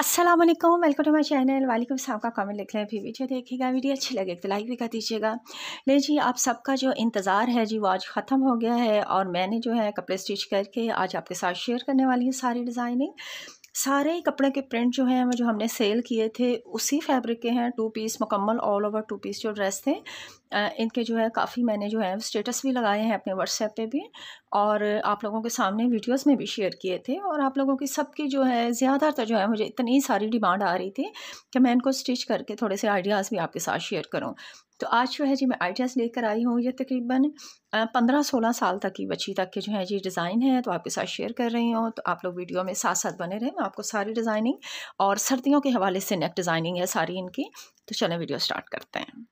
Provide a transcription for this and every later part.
अस्सलाम वालेकुम welcome to my channel वालेकुम साहब का कमेंट लिख लें फिर वीडियो देखिएगा वीडियो अच्छी लगे तो लाइक भी कर दीजिएगा ले जी आप सबका जो इंतज़ार है जी वो आज ख़त्म हो गया है और मैंने जो है कपड़े स्टिच करके आज आपके साथ शेयर करने वाली हूँ सारी डिज़ाइनिंग सारे कपड़े के प्रिंट जो हैं जो हमने सेल किए थे उसी फैब्रिक के हैं टू पीस मुकम्मल ऑल ओवर टू पीस जो ड्रेस थे इनके जो है काफ़ी मैंने जो है स्टेटस भी लगाए हैं अपने व्हाट्सएप पे भी और आप लोगों के सामने वीडियोस में भी शेयर किए थे और आप लोगों की सबकी जो है ज़्यादातर जो है मुझे इतनी सारी डिमांड आ रही थी कि मैं इनको स्टिच करके थोड़े से आइडियाज़ भी आपके साथ शेयर करूँ तो आज जो है जी मैं आइडियाज़ लेकर आई हूँ ये तकरीबन पंद्रह सोलह साल तक की बच्ची तक के जो है जी डिज़ाइन है तो आपके साथ शेयर कर रही हूँ तो आप लोग वीडियो में साथ साथ बने रहें मैं आपको सारी डिज़ाइनिंग और सर्दियों के हवाले से नेक डिज़ाइनिंग है सारी इनकी तो चलें वीडियो स्टार्ट करते हैं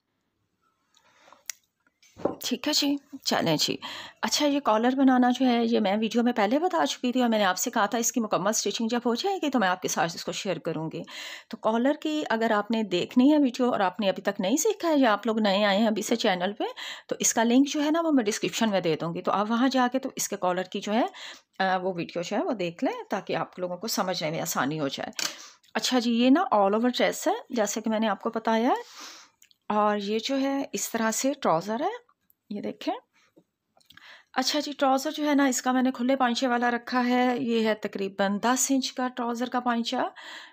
ठीक है जी चलें जी अच्छा ये कॉलर बनाना जो है ये मैं वीडियो में पहले बता चुकी थी और मैंने आपसे कहा था इसकी मुकम्मल स्टिचिंग जब हो जाएगी तो मैं आपके साथ इसको शेयर करूँगी तो कॉलर की अगर आपने देखनी है वीडियो और आपने अभी तक नहीं सीखा है या आप लोग नए आए हैं अभी से चैनल पर तो इसका लिंक जो है ना वो मैं डिस्क्रिप्शन में दे दूँगी तो आप वहाँ जाके तो इसके कॉलर की जो है वो वीडियो जो है वो देख लें ताकि आप लोगों को समझने में आसानी हो जाए अच्छा जी ये ना ऑल ओवर ड्रेस है जैसे कि मैंने आपको बताया है और ये जो है इस तरह से ट्राउज़र है ये देखें अच्छा जी ट्राउज़र जो है ना इसका मैंने खुले पाइचे वाला रखा है ये है तकरीबन दस इंच का ट्राउज़र का पाइचा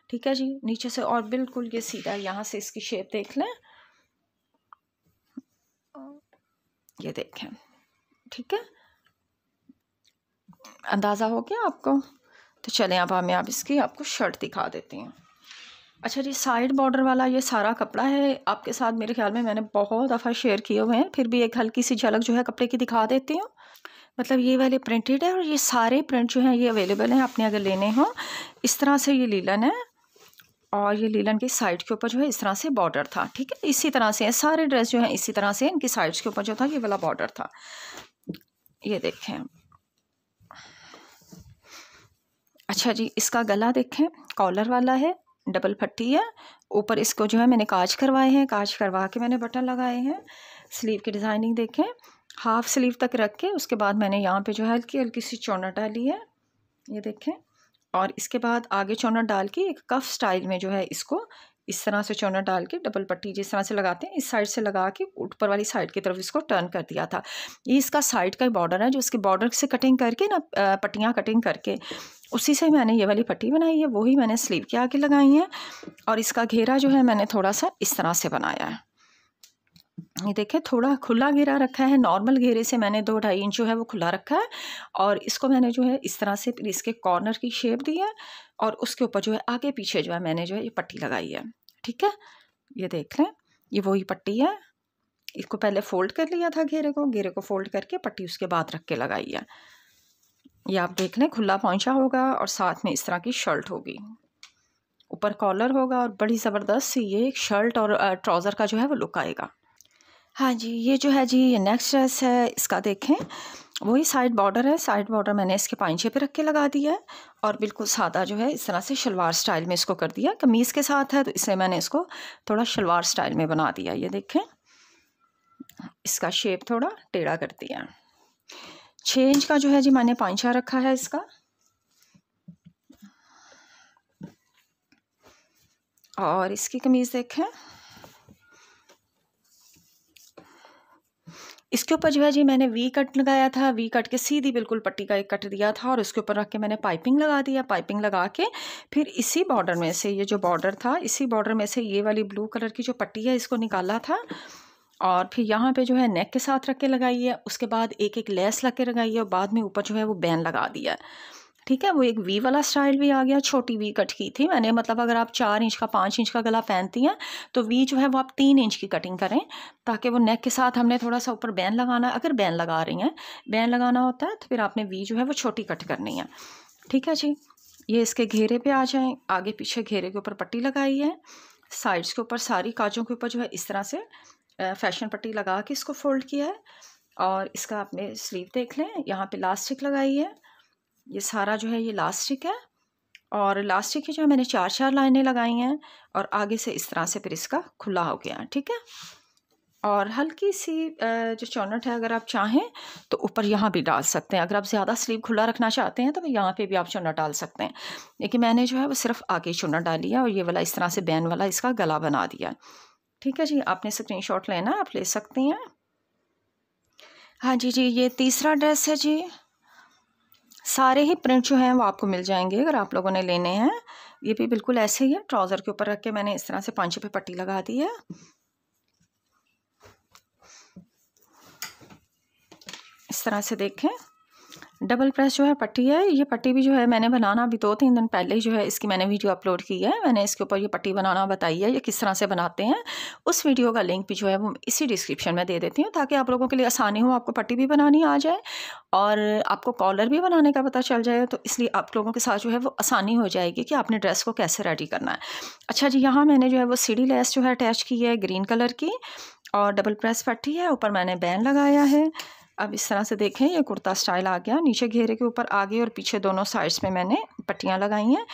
ठीक है जी नीचे से और बिल्कुल ये सीधा यहाँ से इसकी शेप देख लें ये देखें ठीक है अंदाज़ा हो गया आपको तो चलें अब हमें आप इसकी आपको शर्ट दिखा देती हूँ अच्छा जी साइड बॉर्डर वाला ये सारा कपड़ा है आपके साथ मेरे ख्याल में मैंने बहुत दफ़ा शेयर किए हुए हैं फिर भी एक हल्की सी झलक जो है कपड़े की दिखा देती हूँ मतलब ये वाले प्रिंटेड है और ये सारे प्रिंट जो हैं ये अवेलेबल हैं आपने अगर लेने हों इस तरह से ये लीलन है और ये लीलन की साइड के ऊपर जो है इस तरह से बॉर्डर था ठीक है इसी तरह से सारे ड्रेस जो है इसी तरह से इनकी साइड्स के ऊपर जो था ये वाला बॉर्डर था ये देखें अच्छा जी इसका गला देखें कॉलर वाला है डबल फट्टी है ऊपर इसको जो है मैंने काज करवाए हैं काज करवा के मैंने बटन लगाए हैं स्लीव की डिज़ाइनिंग देखें हाफ़ स्लीव तक रख के उसके बाद मैंने यहाँ पे जो है हल्की हल्की सी चौना डाली है ये देखें और इसके बाद आगे चौना डाल के एक कफ स्टाइल में जो है इसको इस तरह से चौना डाल के डबल पट्टी जिस तरह से लगाते हैं इस साइड से लगा के ऊपर वाली साइड की तरफ इसको टर्न कर दिया था ये इसका साइड का बॉर्डर है जो इसके बॉर्डर से कटिंग करके ना पट्टियाँ कटिंग करके उसी से मैंने ये वाली पट्टी बनाई है वही मैंने स्लीव के आगे लगाई है और इसका घेरा जो है मैंने थोड़ा सा इस तरह से बनाया है ये देखें थोड़ा खुला घेरा रखा है नॉर्मल घेरे से मैंने दो ढाई इंच जो है वो खुला रखा है और इसको मैंने जो है इस तरह से फिर इसके कॉर्नर की शेप दी है और उसके ऊपर जो है आगे पीछे जो है मैंने जो है ये पट्टी लगाई है ठीक है ये देख लें ये वही पट्टी है इसको पहले फोल्ड कर लिया था घेरे को घेरे को फोल्ड करके पट्टी उसके बाद रख के लगाई है ये आप देख लें खुला पहुँचा होगा और साथ में इस तरह की शर्ट होगी ऊपर कॉलर होगा और बड़ी ज़बरदस्त ये एक शर्ट और ट्राउज़र का जो है वो लुक आएगा हाँ जी ये जो है जी नेक्स्ट ड्रेस है इसका देखें वही साइड बॉर्डर है साइड बॉर्डर मैंने इसके पाइंचे पे रख के लगा दिया है और बिल्कुल सादा जो है इस तरह से शलवार स्टाइल में इसको कर दिया कमीज़ के साथ है तो इसलिए मैंने इसको थोड़ा शलवार स्टाइल में बना दिया ये देखें इसका शेप थोड़ा टेढ़ा कर दिया छः इंच का जो है जी मैंने पाइंचा रखा है इसका और इसकी कमीज़ देखें इसके ऊपर जो है जी मैंने वी कट लगाया था वी कट के सीधी बिल्कुल पट्टी का एक कट दिया था और उसके ऊपर रख के मैंने पाइपिंग लगा दिया पाइपिंग लगा के फिर इसी बॉर्डर में से ये जो बॉर्डर था इसी बॉर्डर में से ये वाली ब्लू कलर की जो पट्टी है इसको निकाला था और फिर यहाँ पे जो है नेक के साथ रख के लगाई है उसके बाद एक एक लेस लग के लगाई है और बाद में ऊपर जो है वो बैन लगा दिया है ठीक है वो एक वी वाला स्टाइल भी आ गया छोटी वी कट की थी मैंने मतलब अगर आप चार इंच का पाँच इंच का गला पहनती हैं तो वी जो है वो आप तीन इंच की कटिंग करें ताकि वो नेक के साथ हमने थोड़ा सा ऊपर बैन लगाना है अगर बैन लगा रही हैं बैन लगाना होता है तो फिर आपने वी जो है वो छोटी कट करनी है ठीक है जी ये इसके घेरे पे आ जाएँ आगे पीछे घेरे के ऊपर पट्टी लगाई है साइड्स के ऊपर सारी काजों के ऊपर जो है इस तरह से फैशन पट्टी लगा के इसको फोल्ड किया है और इसका आपने स्लीव देख लें यहाँ पे लास्टिक लगाई है ये सारा जो है ये लास्टिक है और लास्टिक की जो है मैंने चार चार लाइनें लगाई हैं और आगे से इस तरह से फिर इसका खुला हो गया ठीक है और हल्की सी जो चौनट है अगर आप चाहें तो ऊपर यहाँ भी डाल सकते हैं अगर आप ज़्यादा स्लीव खुला रखना चाहते हैं तो यहाँ पे भी आप चौनट डाल सकते हैं लेकिन मैंने जो है वो सिर्फ आगे चौनट डाली है और ये वाला इस तरह से बैन वाला इसका गला बना दिया ठीक है जी आपने शॉट लेना है आप ले सकती हैं हाँ जी जी ये तीसरा ड्रेस है जी सारे ही प्रिंट जो हैं वो आपको मिल जाएंगे अगर आप लोगों ने लेने हैं ये भी बिल्कुल ऐसे ही है ट्राउज़र के ऊपर रख के मैंने इस तरह से पाँच पे पट्टी लगा दी है इस तरह से देखें डबल प्रेस जो है पट्टी है ये पट्टी भी जो है मैंने बनाना अभी दो तीन दिन पहले ही जो है इसकी मैंने वीडियो अपलोड की है मैंने इसके ऊपर ये पट्टी बनाना बताई है ये किस तरह से बनाते हैं उस वीडियो का लिंक भी जो है वो इसी डिस्क्रिप्शन में दे देती हूँ ताकि आप लोगों के लिए आसानी हो आपको पट्टी भी बनानी आ जाए और आपको कॉलर भी बनाने का पता चल जाए तो इसलिए आप लोगों के साथ जो है वो आसानी हो जाएगी कि आपने ड्रेस को कैसे रेडी करना है अच्छा जी यहाँ मैंने जो है वो सीढ़ी लेस जो है अटैच की है ग्रीन कलर की और डबल प्रेस पट्टी है ऊपर मैंने बैन लगाया है अब इस तरह से देखें ये कुर्ता स्टाइल आ गया नीचे घेरे के ऊपर आगे और पीछे दोनों साइड्स में मैंने पट्टियाँ लगाई हैं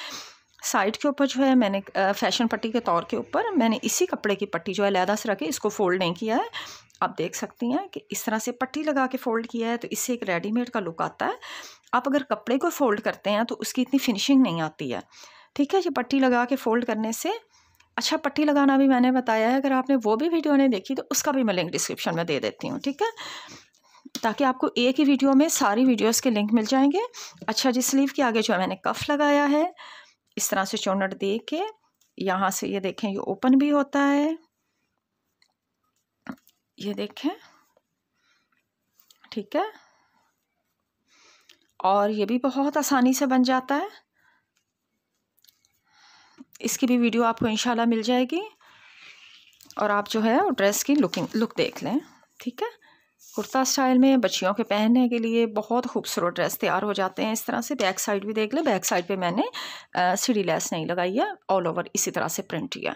साइड के ऊपर जो है मैंने फैशन पट्टी के तौर के ऊपर मैंने इसी कपड़े की पट्टी जो है लहदा से रखे इसको फ़ोल्ड नहीं किया है आप देख सकती हैं कि इस तरह से पट्टी लगा के फ़ोल्ड किया है तो इससे एक रेडीमेड का लुक आता है आप अगर कपड़े को फ़ोल्ड करते हैं तो उसकी इतनी फिनिशिंग नहीं आती है ठीक है ये पट्टी लगा के फ़ोल्ड करने से अच्छा पट्टी लगाना भी मैंने बताया है अगर आपने वो भी वीडियो नहीं देखी तो उसका भी मैं लिंक डिस्क्रिप्शन में दे देती हूँ ठीक है ताकि आपको एक ही वीडियो में सारी वीडियोस के लिंक मिल जाएंगे अच्छा जी स्लीव के आगे जो मैंने कफ लगाया है इस तरह से चौनट दे के यहाँ से ये देखें ये ओपन भी होता है ये देखें ठीक है और ये भी बहुत आसानी से बन जाता है इसकी भी वीडियो आपको इंशाल्लाह मिल जाएगी और आप जो है ड्रेस की लुकिंग लुक देख लें ठीक है कुर्ता स्टाइल में बच्चियों के पहनने के लिए बहुत खूबसूरत ड्रेस तैयार हो जाते हैं इस तरह से बैक साइड भी देख लें बैक साइड पे मैंने सीढ़ी लेस नहीं लगाई है ऑल ओवर इसी तरह से प्रिंट किया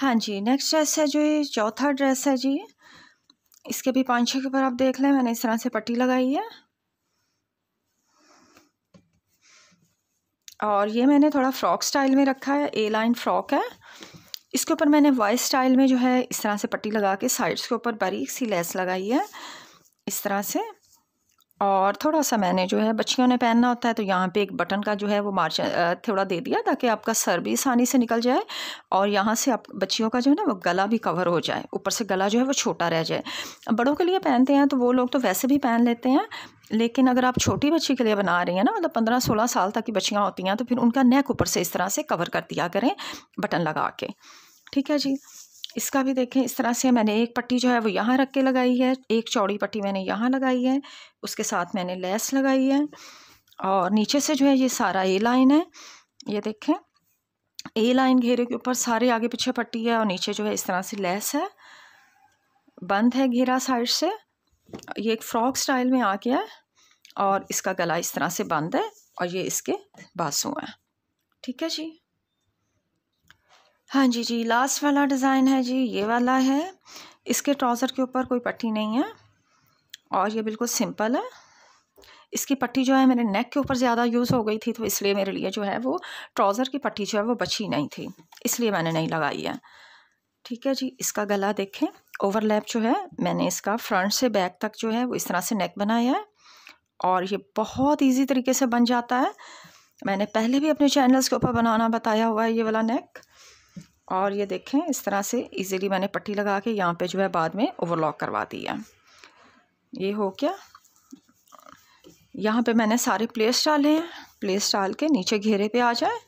हाँ जी नेक्स्ट ड्रेस है जो ये चौथा ड्रेस है जी इसके भी पाँच छः के ऊपर आप देख लें मैंने इस तरह से पट्टी लगाई है और ये मैंने थोड़ा फ्रॉक स्टाइल में रखा है ए लाइन फ्रॉक है इसके ऊपर मैंने वॉइस स्टाइल में जो है इस तरह से पट्टी लगा के साइड्स के ऊपर बारीक सी लेस लगाई है इस तरह से और थोड़ा सा मैंने जो है बच्चियों ने पहनना होता है तो यहाँ पे एक बटन का जो है वो मार्च थोड़ा दे दिया ताकि आपका सर भी आसानी से निकल जाए और यहाँ से आप बच्चियों का जो है ना वो गला भी कवर हो जाए ऊपर से गला जो है वो छोटा रह जाए बड़ों के लिए पहनते हैं तो वो लोग तो वैसे भी पहन लेते हैं लेकिन अगर आप छोटी बच्ची के लिए बना रही हैं ना मतलब पंद्रह सोलह साल तक की बच्चियाँ होती हैं तो फिर उनका नेक ऊपर से इस तरह से कवर कर दिया करें बटन लगा के ठीक है जी इसका भी देखें इस तरह से मैंने एक पट्टी जो है वो यहाँ रख के लगाई है एक चौड़ी पट्टी मैंने यहाँ लगाई है उसके साथ मैंने लेस लगाई है और नीचे से जो है ये सारा ए लाइन है ये देखें ए लाइन घेरे के ऊपर सारे आगे पीछे पट्टी है और नीचे जो है इस तरह से लेस है बंद है घेरा साइड से ये एक फ्रॉक स्टाइल में आ गया है और इसका गला इस तरह से बंद है और ये इसके बासू हैं ठीक है जी हाँ जी जी लास्ट वाला डिज़ाइन है जी ये वाला है इसके ट्राउज़र के ऊपर कोई पट्टी नहीं है और ये बिल्कुल सिंपल है इसकी पट्टी जो है मेरे नेक के ऊपर ज़्यादा यूज़ हो गई थी तो इसलिए मेरे लिए जो है वो ट्राउज़र की पट्टी जो है वो बची नहीं थी इसलिए मैंने नहीं लगाई है ठीक है जी इसका गला देखें ओवरलैप जो है मैंने इसका फ्रंट से बैक तक जो है वो इस तरह से नेक बनाया है और ये बहुत ईजी तरीके से बन जाता है मैंने पहले भी अपने चैनल्स के ऊपर बनाना बताया हुआ है ये वाला नेक और ये देखें इस तरह से इजीली मैंने पट्टी लगा के यहाँ पे जो है बाद में ओवरलॉक करवा दिया ये हो गया यहाँ पे मैंने सारे प्लेस डाले हैं प्लेस डाल के नीचे घेरे पे आ जाए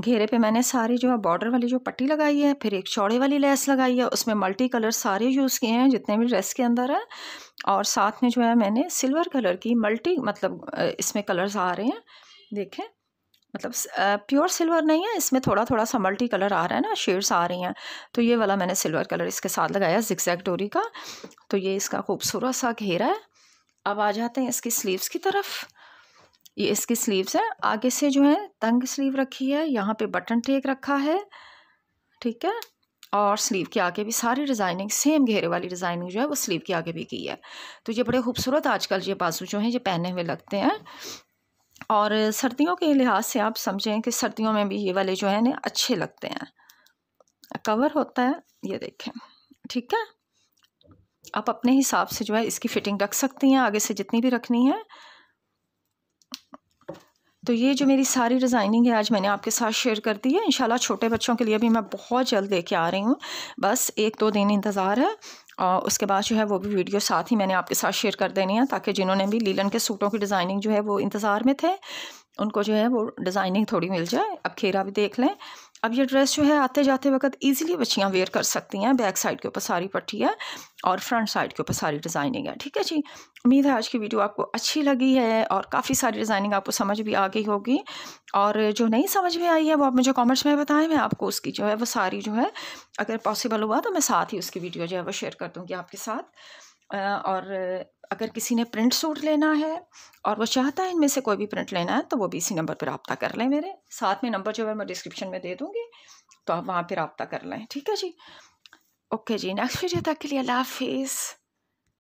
घेरे पे मैंने सारी जो है बॉर्डर वाली जो पट्टी लगाई है फिर एक चौड़े वाली लेस लगाई है उसमें मल्टी कलर सारे यूज़ किए हैं जितने भी ड्रेस के अंदर है और साथ में जो है मैंने सिल्वर कलर की मल्टी मतलब इसमें कलर्स आ रहे हैं देखें मतलब प्योर सिल्वर नहीं है इसमें थोड़ा थोड़ा सा मल्टी कलर आ रहा है ना शेड्स आ रही हैं तो ये वाला मैंने सिल्वर कलर इसके साथ लगाया जिक्जैक डोरी का तो ये इसका खूबसूरत सा घेरा है अब आ जाते हैं इसकी स्लीव्स की तरफ ये इसकी स्लीव्स है आगे से जो है तंग स्लीव रखी है यहाँ पे बटन टेक रखा है ठीक है और स्लीव के आगे भी सारी डिज़ाइनिंग सेम घेरे वाली डिज़ाइनिंग जो है वो स्लीव के आगे भी की है तो ये बड़े खूबसूरत आजकल ये बाजू जो हैं ये पहने हुए लगते हैं और सर्दियों के लिहाज से आप समझें कि सर्दियों में भी ये वाले जो है ना अच्छे लगते हैं कवर होता है ये देखें ठीक है आप अपने हिसाब से जो है इसकी फ़िटिंग रख सकती हैं आगे से जितनी भी रखनी है तो ये जो मेरी सारी डिज़ाइनिंग है आज मैंने आपके साथ शेयर कर दी है इंशाल्लाह छोटे बच्चों के लिए भी मैं बहुत जल्द लेके आ रही हूँ बस एक दो दिन इंतज़ार है और उसके बाद जो है वो भी वीडियो साथ ही मैंने आपके साथ शेयर कर देनी है ताकि जिन्होंने भी लीलन के सूटों की डिज़ाइनिंग जो है वो इंतज़ार में थे उनको जो है वो डिज़ाइनिंग थोड़ी मिल जाए अब खेरा भी देख लें अब ये ड्रेस जो है आते जाते वक्त ईजिली बच्चियाँ वेयर कर सकती हैं बैक साइड के ऊपर सारी पट्टी है और फ्रंट साइड के ऊपर सारी डिज़ाइनिंग है ठीक है जी उम्मीद है आज की वीडियो आपको अच्छी लगी है और काफ़ी सारी डिज़ाइनिंग आपको समझ भी आ गई होगी और जो नहीं समझ में आई है वो आप मुझे कॉमेंट्स में बताएं मैं आपको उसकी जो है वो सारी जो है अगर पॉसिबल हुआ तो मैं साथ ही उसकी वीडियो जो है वो शेयर कर दूँगी आपके साथ और अगर किसी ने प्रिंट सूट लेना है और वो चाहता है इनमें से कोई भी प्रिंट लेना है तो वो भी इसी नंबर पर रबता कर लें मेरे साथ में नंबर जो है मैं डिस्क्रिप्शन में दे दूँगी तो आप वहाँ पर रबता कर लें ठीक है जी ओके जी नेक्स्ट वीडियो तक के लिए अल्लाह हाफिज़